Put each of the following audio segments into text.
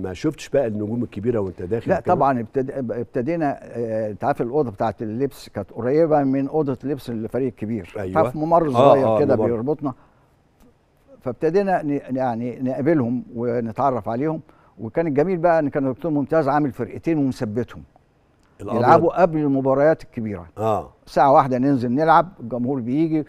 ما شفتش بقى النجوم الكبيره وانت داخل لا طبعا ابتدينا انت آه، عارف الاوضه بتاعت اللبس كانت قريبه من اوضه لبس الفريق الكبير أيوة. ففي ممر آه، صغير آه آه كده بيربطنا فابتدينا يعني نقابلهم ونتعرف عليهم وكان الجميل بقى ان كان الدكتور ممتاز عامل فرقتين ومثبتهم يلعبوا قبل المباريات الكبيره اه ساعه واحده ننزل نلعب الجمهور بيجي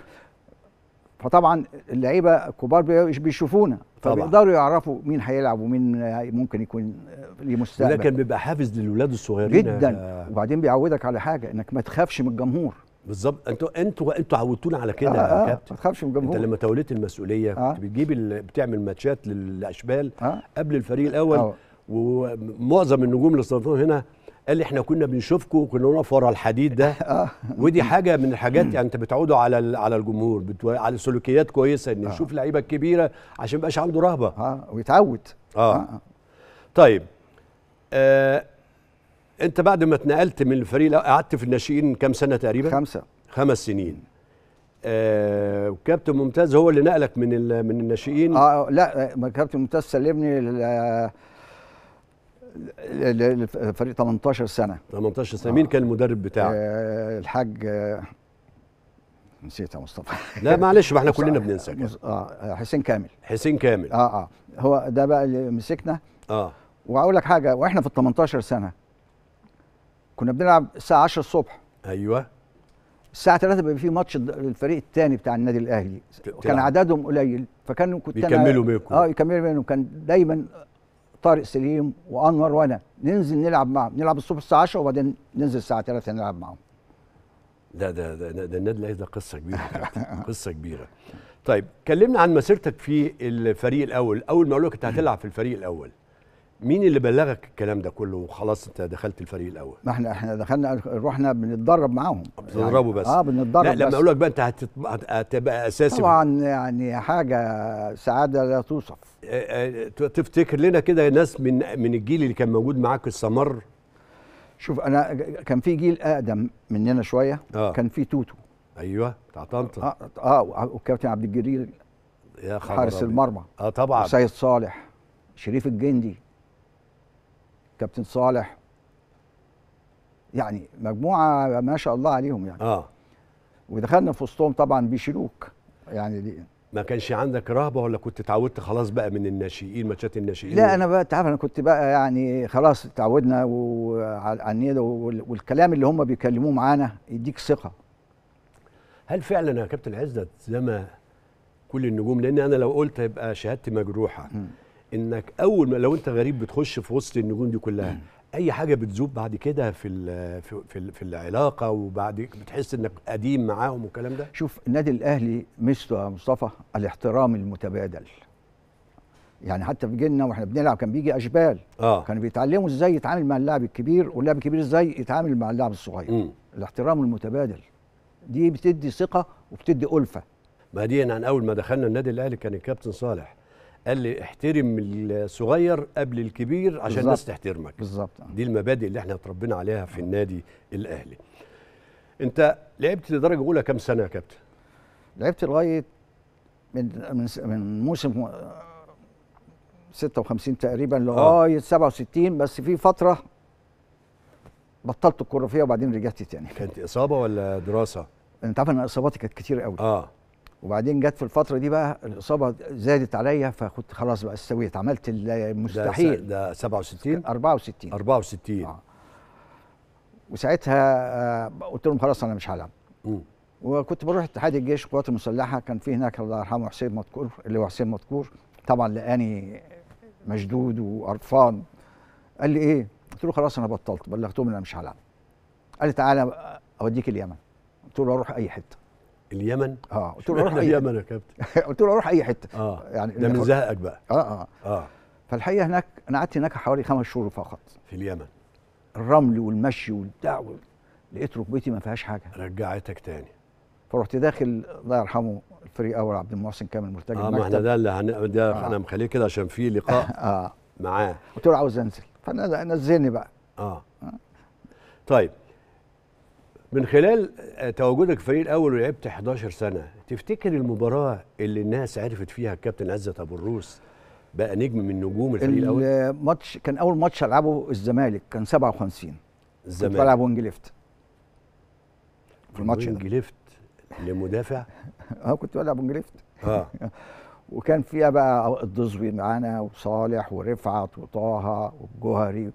فطبعا اللعيبه الكبار بيشوفونا فبيقدروا يعرفوا مين هيلعب ومين ممكن يكون ليه مستقبل ده كان بيبقى حافز للولاد الصغيرين جدا آه. وبعدين بيعودك على حاجه انك ما تخافش من الجمهور بالظبط انتوا انتوا انتوا عودتونا على كده آه, آه، يا كابتن ما تخافش من الجمهور انت لما توليت المسؤوليه آه. كنت بتجيب بتعمل ماتشات للاشبال آه. قبل الفريق الاول آه. ومعظم النجوم اللي صنفوهم هنا قال لي احنا كنا بنشوفكم وكنا نقف ورا الحديد ده آه. ودي حاجه من الحاجات يعني انت بتعودوا على على الجمهور بتو... على سلوكيات كويسه ان يشوف آه. لعيبه كبيره عشان ما يبقاش عنده رهبه اه ويتعود آه. اه طيب آه انت بعد ما اتنقلت من الفريق قعدت في الناشئين كام سنه تقريبا؟ خمسه خمس سنين آه وكابتن ممتاز هو اللي نقلك من من الناشئين اه لا كابتن ممتاز سلمني فريق 18 سنه 18 سنه مين آه. كان المدرب بتاعك؟ آه الحاج آه نسيت يا مصطفى لا معلش ما احنا كلنا بننسى اه حسين كامل حسين كامل اه اه هو ده بقى اللي مسكنا اه واقول لك حاجه واحنا في ال 18 سنه كنا بنلعب الساعه 10 الصبح ايوه الساعه 3 بيبقى في ماتش الفريق الثاني بتاع النادي الاهلي كان عددهم قليل فكانوا كنت بيكملوا بينكم اه يكملوا بينهم كان دايما طارق سليم وانور وانا ننزل نلعب معهم نلعب الصبح الساعه 10 وبعدين ننزل الساعه 3 نلعب معهم ده ده ده, ده النادي الاهلي ده قصه كبيره قصه كبيره طيب كلمنا عن مسيرتك في الفريق الاول اول ما اقول لك انت هتلعب في الفريق الاول مين اللي بلغك الكلام ده كله وخلاص انت دخلت الفريق الاول ما احنا احنا دخلنا رحنا بنتدرب معاهم بتدربوا يعني بس اه بنتدرب لا لما اقول لك بقى انت هتبقى اساسي طبعا يعني حاجه سعاده لا توصف آه، آه، تفتكر لنا كده ناس من من الجيل اللي كان موجود معاك استمر شوف انا كان في جيل اقدم مننا شويه آه. كان في توتو ايوه بتاع طنطا اه, آه وكابتن عبد الجليل يا حارس المرمى اه طبعا سيد صالح شريف الجندي كابتن صالح يعني مجموعه ما شاء الله عليهم يعني اه ودخلنا في وسطهم طبعا بيشيلوك يعني دي ما كانش عندك رهبه ولا كنت اتعودت خلاص بقى من الناشئين ماتشات الناشئين لا انا بقى تعرف انا كنت بقى يعني خلاص اتعودنا وعلى النية والكلام اللي هم بيكلموه معانا يديك ثقه هل فعلا يا كابتن عزت زي ما كل النجوم لان انا لو قلت هيبقى شهادتي مجروحه م. انك اول ما لو انت غريب بتخش في وسط النجوم دي كلها اي حاجه بتذوب بعد كده في الـ في الـ في العلاقه وبعد بتحس انك قديم معاهم والكلام ده شوف النادي الاهلي ميزته يا مصطفى الاحترام المتبادل يعني حتى في جيلنا واحنا بنلعب كان بيجي اشبال آه. كانوا بيتعلموا ازاي يتعامل مع اللاعب الكبير واللاعب الكبير ازاي يتعامل مع اللاعب الصغير م. الاحترام المتبادل دي بتدي ثقه وبتدي الفه بعدين عن اول ما دخلنا النادي الاهلي كان الكابتن صالح قال لي احترم الصغير قبل الكبير عشان الناس تحترمك بالظبط دي المبادئ اللي احنا اتربينا عليها في النادي الاهلي انت لعبت لدرجه اولى كام سنه يا كابتن لعبت لغايه من من موسم 56 تقريبا آه. لغايه آه. 67 بس في فتره بطلت الكره فيها وبعدين رجعت تاني كانت اصابه ولا دراسه انت عارف ان اصاباتي كانت كتير قوي اه وبعدين جت في الفتره دي بقى الاصابه زادت عليا فكنت خلاص بقى استويت عملت المستحيل ده 67 64 64 آه. وساعتها آه، قلت لهم خلاص انا مش هلعب وكنت بروح اتحاد الجيش القوات المسلحه كان في هناك الله يرحمه حسين مدكور اللي هو حسين مدكور طبعا لقاني مشدود وقرفان قال لي ايه؟ قلت له خلاص انا بطلت بلغتهم ان انا مش هلعب قال لي تعالى اوديك اليمن قلت له اروح اي حته اليمن اه قلت له اروح اليمن يا كابتن قلت له اروح اي حته اه يعني ده من زهقك بقى اه اه اه فالحقيقه هناك انا قعدت هناك حوالي خمس شهور فقط في اليمن الرمل والمشي والبتاع لقيت ركبتي ما فيهاش حاجه رجعتك تاني فرحت داخل الله يرحمه الفريق اول عبد المحسن كامل مرتجع اه ما احنا ده اللي هن... ده آه. انا مخليه كده عشان في لقاء آه. معاه قلت له عاوز انزل فنزلني بقى آه. اه طيب من خلال آه، تواجدك في الفريق الاول ولعبت 11 سنه تفتكر المباراه اللي الناس عرفت فيها الكابتن عزت ابو الروس بقى نجم من نجوم الفريق الاول الماتش كان اول ماتش العبه الزمالك كان 57 الزمالك كنت بلعب وينج ليفت في الماتش وينج ليفت لمدافع اه كنت بلعب وينج ليفت اه وكان فيها بقى الدزوي معانا وصالح ورفعت وطه وجوهري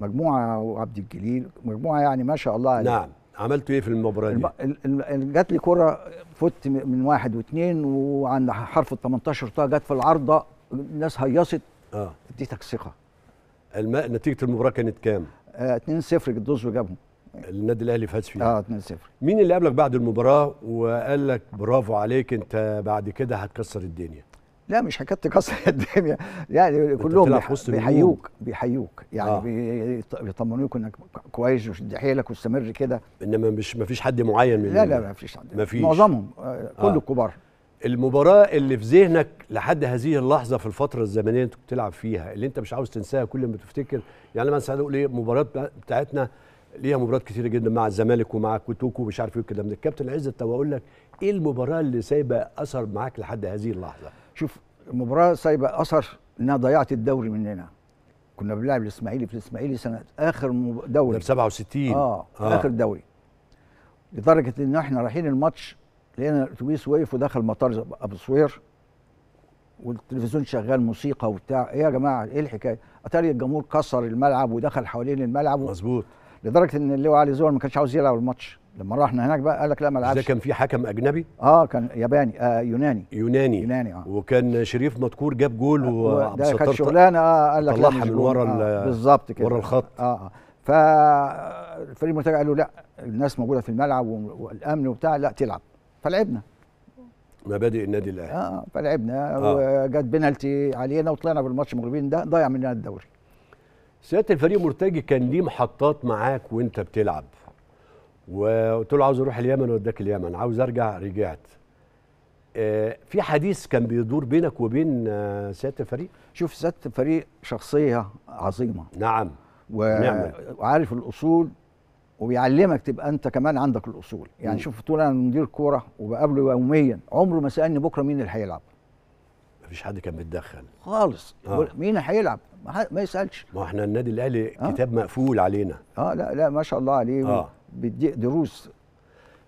مجموعه وعبد الجليل مجموعه يعني ما شاء الله نعم عملتوا ايه في المباراه دي؟ الب... جات لي كره فت من واحد واثنين وعند حرف ال 18 طه جت في العارضه الناس هيصت اه اديتك ثقه الم... نتيجه المباراه كانت كام؟ 2-0 آه وجابهم جابهم النادي الاهلي فاز فيه اه 2-0 مين اللي قابلك بعد المباراه وقال لك برافو عليك انت بعد كده هتكسر الدنيا؟ لا مش حكايه تكسر الدنيا يعني كلهم بيحيوك بيحيوك يعني آه. بيطمنوك انك كويس وشد حيلك واستمر كده انما مش ما فيش حد معين من لا لا ما فيش حد ما فيش معظمهم كل آه. الكبار آه. المباراه اللي في ذهنك لحد هذه اللحظه في الفتره الزمنيه اللي انت كنت بتلعب فيها اللي انت مش عاوز تنساها كل ما تفتكر يعني مثلا اقول ايه المباراه بتاعتنا ليها مباريات كثيره جدا مع الزمالك ومع كوتوكو ومش عارف ايه الكلام ده الكابتن عزت طب اقول لك ايه المباراه اللي سايبه اثر معاك لحد هذه اللحظه شوف المباراه سايبه اثر انها ضيعت الدوري مننا كنا بنلعب الاسماعيلي في الاسماعيلي سنه اخر دوري ده 67 آه, اه اخر دوري لدرجه ان احنا رايحين الماتش لقينا الاتوبيس واقف ودخل مطار ابو سوير والتلفزيون شغال موسيقى وبتاع ايه يا جماعه ايه الحكايه اتاري الجمهور كسر الملعب ودخل حوالين الملعب مظبوط لدرجه ان اللواء علي زور ما كانش عاوز يلعب الماتش لما رحنا هناك بقى قال لك لا ما لعبش ده كان في حكم اجنبي اه كان ياباني آه يوناني يوناني يوناني اه وكان شريف مدكور جاب جول آه، وعبد الستار كان شغلانه اه قال لك طلعها من ورا آه بالظبط كده ورا الخط اه اه فالفريق قال له لا الناس موجوده في الملعب والامن وبتاع لا تلعب فلعبنا مبادئ النادي الاهلي اه, آه، فلعبنا آه. وجت بنالتي علينا وطلعنا بالماتش مغربين ده ضيع مننا الدوري سياده الفريق مرتجي كان ليه محطات معاك وانت بتلعب وقلت له عاوز اروح اليمن وداك اليمن عاوز ارجع رجعت آه، في حديث كان بيدور بينك وبين آه، سياده الفريق شوف سياده الفريق شخصيه عظيمه نعم و... وعارف الاصول وبيعلمك تبقى انت كمان عندك الاصول يعني م. شوف طول انا مدير كوره وبقابله يوميا عمره ما سالني بكره مين اللي هيلعب مفيش حد كان بيتدخل خالص آه. مين هيلعب ما, ما يسالش ما احنا النادي الاهلي آه. كتاب مقفول علينا اه لا لا ما شاء الله عليه آه. بيديك دروس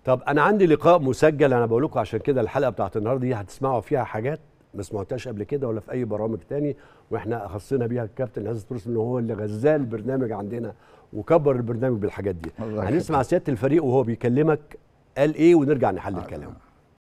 طب انا عندي لقاء مسجل انا بقول لكم عشان كده الحلقه بتاعت النهارده دي هتسمعوا فيها حاجات ما سمعتهاش قبل كده ولا في اي برامج تاني واحنا خصينا بيها الكابتن عزت تروس ان هو اللي غزاه البرنامج عندنا وكبر البرنامج بالحاجات دي هنسمع سياده الفريق وهو بيكلمك قال ايه ونرجع نحلل آه، كلامه